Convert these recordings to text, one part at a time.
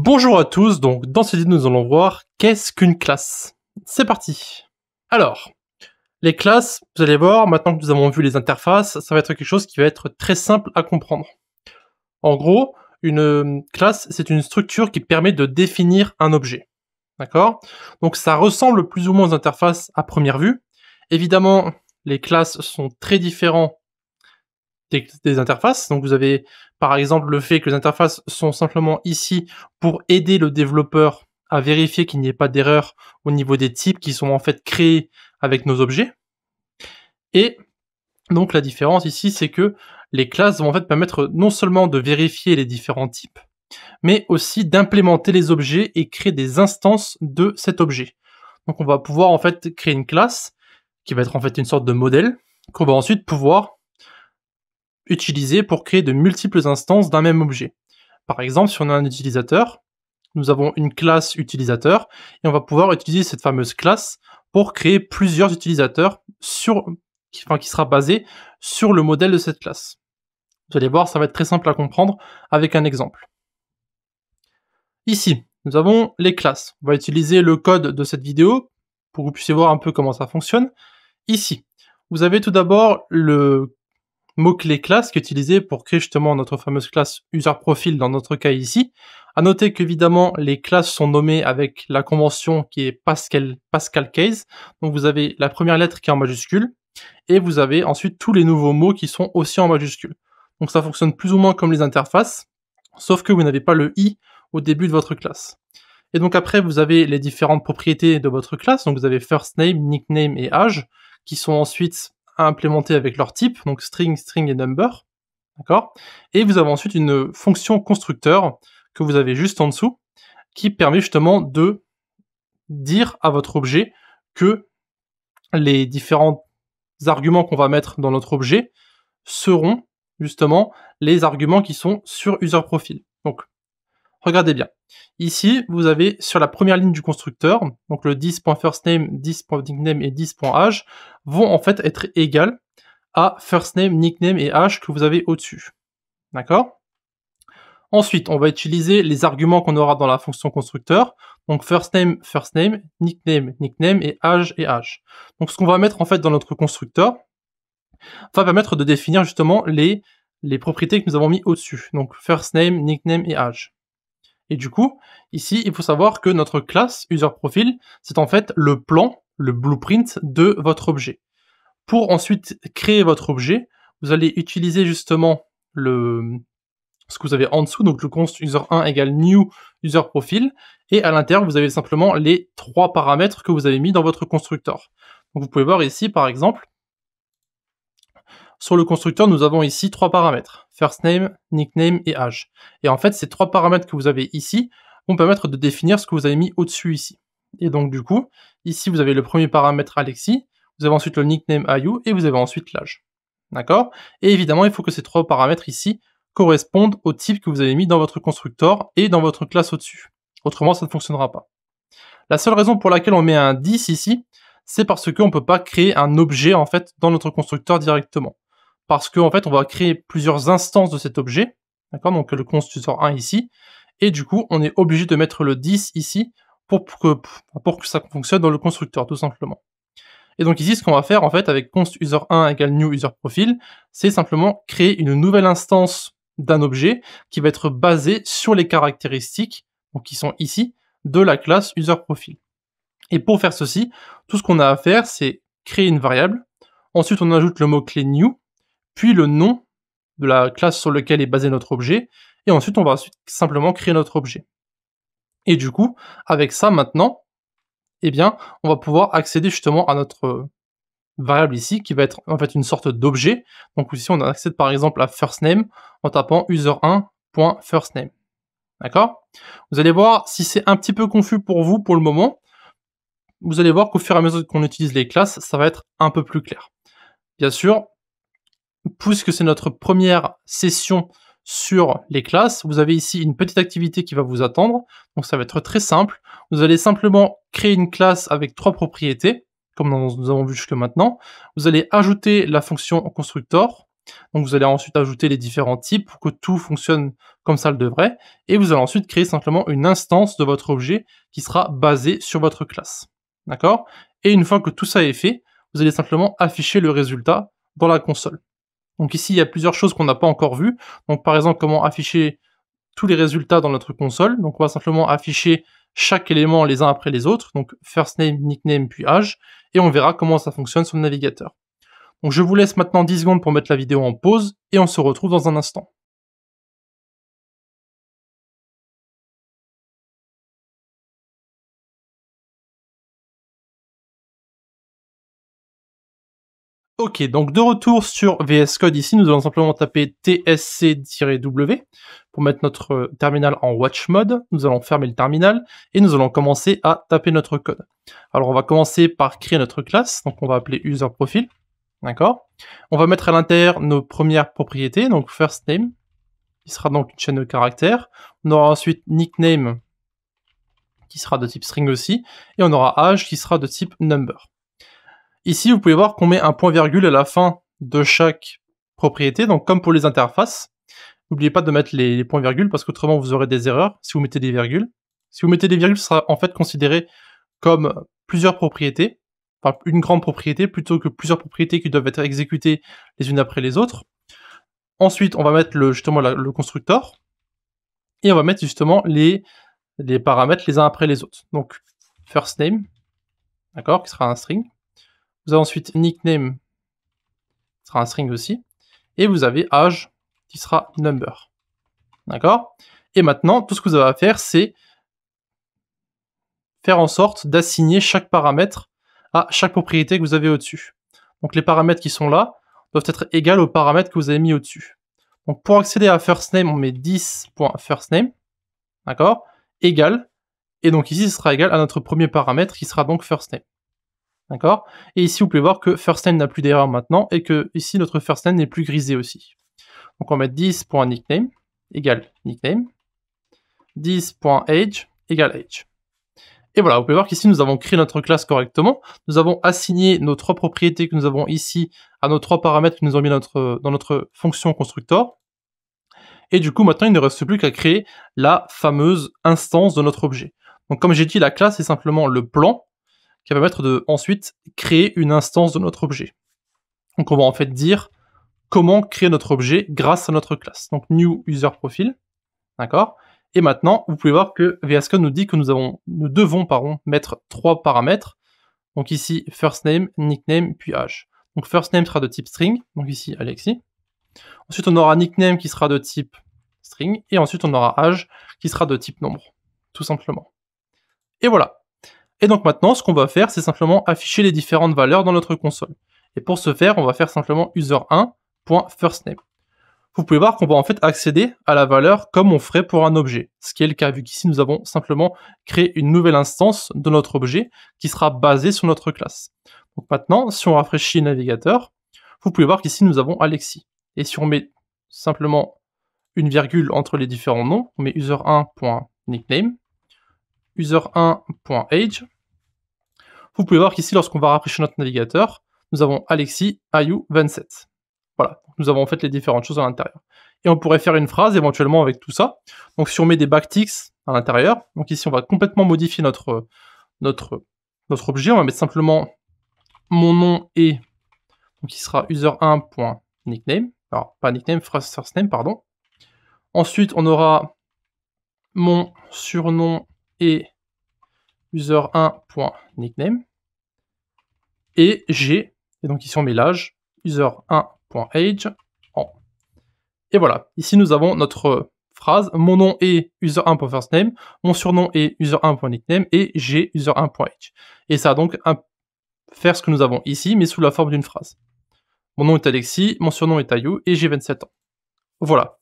Bonjour à tous, donc dans cette vidéo nous allons voir qu'est-ce qu'une classe. C'est parti Alors, les classes, vous allez voir, maintenant que nous avons vu les interfaces, ça va être quelque chose qui va être très simple à comprendre. En gros, une euh, classe, c'est une structure qui permet de définir un objet. D'accord Donc ça ressemble plus ou moins aux interfaces à première vue. Évidemment, les classes sont très différentes des, interfaces. Donc vous avez par exemple le fait que les interfaces sont simplement ici pour aider le développeur à vérifier qu'il n'y ait pas d'erreur au niveau des types qui sont en fait créés avec nos objets. Et donc la différence ici, c'est que les classes vont en fait permettre non seulement de vérifier les différents types, mais aussi d'implémenter les objets et créer des instances de cet objet. Donc on va pouvoir en fait créer une classe qui va être en fait une sorte de modèle qu'on va ensuite pouvoir utilisé pour créer de multiples instances d'un même objet. Par exemple, si on a un utilisateur, nous avons une classe utilisateur et on va pouvoir utiliser cette fameuse classe pour créer plusieurs utilisateurs sur, qui, qui sera basé sur le modèle de cette classe. Vous allez voir, ça va être très simple à comprendre avec un exemple. Ici, nous avons les classes. On va utiliser le code de cette vidéo pour que vous puissiez voir un peu comment ça fonctionne. Ici, vous avez tout d'abord le mot-clé classe qui pour créer justement notre fameuse classe user profil dans notre cas ici. À noter qu'évidemment, les classes sont nommées avec la convention qui est Pascal, Pascal Case. Donc vous avez la première lettre qui est en majuscule et vous avez ensuite tous les nouveaux mots qui sont aussi en majuscule. Donc ça fonctionne plus ou moins comme les interfaces, sauf que vous n'avez pas le i au début de votre classe. Et donc après, vous avez les différentes propriétés de votre classe. Donc vous avez first name, nickname et Age, qui sont ensuite à implémenter avec leur type, donc string, string et number. D'accord Et vous avez ensuite une fonction constructeur que vous avez juste en dessous qui permet justement de dire à votre objet que les différents arguments qu'on va mettre dans notre objet seront justement les arguments qui sont sur user profile. Donc, regardez bien. Ici, vous avez sur la première ligne du constructeur, donc le 10.firstname, 10.nickname et 10.age, vont en fait être égales à first name, nickname et Age que vous avez au-dessus. D'accord Ensuite, on va utiliser les arguments qu'on aura dans la fonction constructeur. Donc first name, first name, nickname, nickname et Age et Age. Donc ce qu'on va mettre en fait dans notre constructeur va permettre de définir justement les, les propriétés que nous avons mis au-dessus. Donc first name, nickname et Age. Et du coup, ici, il faut savoir que notre classe user profile, c'est en fait le plan le blueprint de votre objet. Pour ensuite créer votre objet, vous allez utiliser justement le, ce que vous avez en dessous, donc le const 1 égale new user profile, et à l'intérieur, vous avez simplement les trois paramètres que vous avez mis dans votre constructeur. vous pouvez voir ici, par exemple, sur le constructeur, nous avons ici trois paramètres, first name, nickname et age. Et en fait, ces trois paramètres que vous avez ici vont permettre de définir ce que vous avez mis au-dessus ici. Et donc du coup, ici vous avez le premier paramètre Alexis, vous avez ensuite le nickname Ayu et vous avez ensuite l'âge. D'accord Et évidemment, il faut que ces trois paramètres ici correspondent au type que vous avez mis dans votre constructeur et dans votre classe au-dessus. Autrement, ça ne fonctionnera pas. La seule raison pour laquelle on met un 10 ici, c'est parce qu'on ne peut pas créer un objet en fait dans notre constructeur directement. Parce qu'en fait, on va créer plusieurs instances de cet objet, d'accord Donc le constructeur 1 ici, et du coup, on est obligé de mettre le 10 ici pour que, pour que ça fonctionne dans le constructeur, tout simplement. Et donc ici, ce qu'on va faire en fait avec const user1 égale new user c'est simplement créer une nouvelle instance d'un objet qui va être basé sur les caractéristiques, donc qui sont ici, de la classe user Et pour faire ceci, tout ce qu'on a à faire, c'est créer une variable. Ensuite, on ajoute le mot-clé new, puis le nom de la classe sur lequel est basé notre objet. Et ensuite, on va simplement créer notre objet. Et du coup, avec ça maintenant, eh bien, on va pouvoir accéder justement à notre euh, variable ici qui va être en fait une sorte d'objet. Donc ici, on accède par exemple à FirstName, en tapant user1.firstname. D'accord Vous allez voir si c'est un petit peu confus pour vous pour le moment. Vous allez voir qu'au fur et à mesure qu'on utilise les classes, ça va être un peu plus clair. Bien sûr, puisque c'est notre première session sur les classes. Vous avez ici une petite activité qui va vous attendre. Donc ça va être très simple. Vous allez simplement créer une classe avec trois propriétés, comme nous avons vu jusque maintenant. Vous allez ajouter la fonction constructor. Donc vous allez ensuite ajouter les différents types pour que tout fonctionne comme ça le devrait. Et vous allez ensuite créer simplement une instance de votre objet qui sera basée sur votre classe. D'accord Et une fois que tout ça est fait, vous allez simplement afficher le résultat dans la console. Donc ici, il y a plusieurs choses qu'on n'a pas encore vues. Donc par exemple, comment afficher tous les résultats dans notre console. Donc on va simplement afficher chaque élément les uns après les autres. Donc first name, nickname, puis âge. Et on verra comment ça fonctionne sur le navigateur. Donc je vous laisse maintenant 10 secondes pour mettre la vidéo en pause et on se retrouve dans un instant. Ok, donc de retour sur VS Code ici, nous allons simplement taper tsc-w pour mettre notre euh, terminal en watch mode. Nous allons fermer le terminal et nous allons commencer à taper notre code. Alors on va commencer par créer notre classe, donc on va appeler user profil. D'accord On va mettre à l'intérieur nos premières propriétés, donc first name, qui sera donc une chaîne de caractères. On aura ensuite nickname, qui sera de type string aussi, et on aura Age, qui sera de type number. Ici, vous pouvez voir qu'on met un point virgule à la fin de chaque propriété, donc comme pour les interfaces. N'oubliez pas de mettre les, points virgules parce qu'autrement vous aurez des erreurs si vous mettez des virgules. Si vous mettez des virgules, ce sera en fait considéré comme plusieurs propriétés, enfin une grande propriété plutôt que plusieurs propriétés qui doivent être exécutées les unes après les autres. Ensuite, on va mettre le, justement le constructeur et on va mettre justement les, les paramètres les uns après les autres. Donc first name, d'accord, qui sera un string. Vous avez ensuite nickname, sera un string aussi. Et vous avez âge, qui sera number. D'accord Et maintenant, tout ce que vous avez à faire, c'est faire en sorte d'assigner chaque paramètre à chaque propriété que vous avez au-dessus. Donc les paramètres qui sont là doivent être égales aux paramètres que vous avez mis au-dessus. Donc pour accéder à first name on met name d'accord Égal, et donc ici, ce sera égal à notre premier paramètre qui sera donc first name. D'accord Et ici, vous pouvez voir que first name n'a plus d'erreur maintenant et que ici, notre first name n'est plus grisé aussi. Donc, on va mettre 10.nickname égale nickname, 10.age égale age. Et voilà, vous pouvez voir qu'ici, nous avons créé notre classe correctement. Nous avons assigné nos trois propriétés que nous avons ici à nos trois paramètres que nous avons mis dans notre, dans notre fonction constructor. Et du coup, maintenant, il ne reste plus qu'à créer la fameuse instance de notre objet. Donc, comme j'ai dit, la classe est simplement le plan qui va permettre de ensuite créer une instance de notre objet. Donc on va en fait dire comment créer notre objet grâce à notre classe. Donc new user profile, d'accord Et maintenant, vous pouvez voir que VS Code nous dit que nous, avons, nous devons mettre trois paramètres. Donc ici, first name, nickname, puis âge. Donc first name sera de type string, donc ici Alexis. Ensuite, on aura nickname qui sera de type string, et ensuite on aura âge qui sera de type nombre, tout simplement. Et voilà, et donc maintenant, ce qu'on va faire, c'est simplement afficher les différentes valeurs dans notre console. Et pour ce faire, on va faire simplement user1.firstName. Vous pouvez voir qu'on va en fait accéder à la valeur comme on ferait pour un objet, ce qui est le cas vu qu'ici nous avons simplement créé une nouvelle instance de notre objet qui sera basée sur notre classe. Donc maintenant, si on rafraîchit le navigateur, vous pouvez voir qu'ici nous avons Alexis. Et si on met simplement une virgule entre les différents noms, on met user1.nickname, user1.age. Vous pouvez voir qu'ici, lorsqu'on va rapprocher notre navigateur, nous avons Alexis IU27. Voilà, nous avons en fait les différentes choses à l'intérieur. Et on pourrait faire une phrase éventuellement avec tout ça. Donc si on met des backticks à l'intérieur, donc ici on va complètement modifier notre, notre, notre objet, on va mettre simplement mon nom et, donc qui sera user1.nickname, alors pas nickname, first name, pardon. Ensuite on aura mon surnom et user1.nickname. Et j'ai, et donc ici on met l'âge, user1.age en. Et voilà, ici nous avons notre phrase, mon nom est user1.firstname, mon surnom est user1.nickname et j'ai user1.age. Et ça va donc un, faire ce que nous avons ici, mais sous la forme d'une phrase. Mon nom est Alexis, mon surnom est Ayu et j'ai 27 ans. Voilà.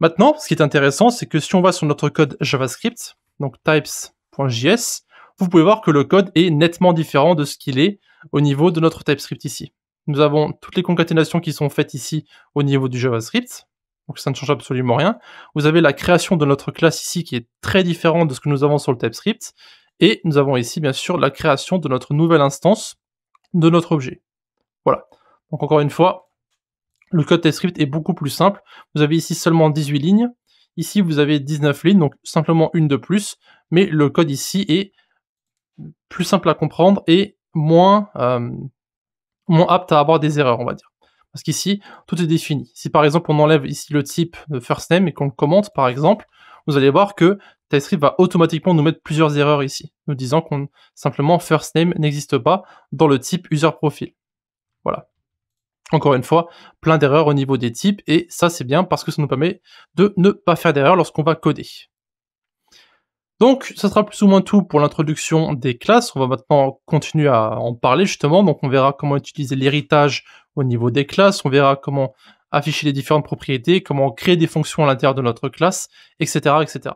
Maintenant, ce qui est intéressant, c'est que si on va sur notre code JavaScript, donc types.js, vous pouvez voir que le code est nettement différent de ce qu'il est au niveau de notre TypeScript ici. Nous avons toutes les concaténations qui sont faites ici au niveau du JavaScript, donc ça ne change absolument rien. Vous avez la création de notre classe ici qui est très différente de ce que nous avons sur le TypeScript, et nous avons ici bien sûr la création de notre nouvelle instance de notre objet. Voilà. Donc encore une fois, le code TypeScript est beaucoup plus simple. Vous avez ici seulement 18 lignes, Ici, vous avez 19 lignes, donc simplement une de plus, mais le code ici est plus simple à comprendre et euh, moins, apte à avoir des erreurs, on va dire. Parce qu'ici, tout est défini. Si par exemple on enlève ici le type de first name et qu'on le commente, par exemple, vous allez voir que TypeScript va automatiquement nous mettre plusieurs erreurs ici, nous disant qu'on simplement first name n'existe pas dans le type user profile. Voilà encore une fois, plein d'erreurs au niveau des types, et ça c'est bien parce que ça nous permet de ne pas faire d'erreur lorsqu'on va coder. Donc, ça sera plus ou moins tout pour l'introduction des classes. On va maintenant continuer à en parler justement. Donc, on verra comment utiliser l'héritage au niveau des classes. On verra comment afficher les différentes propriétés, comment créer des fonctions à l'intérieur de notre classe, etc., etc.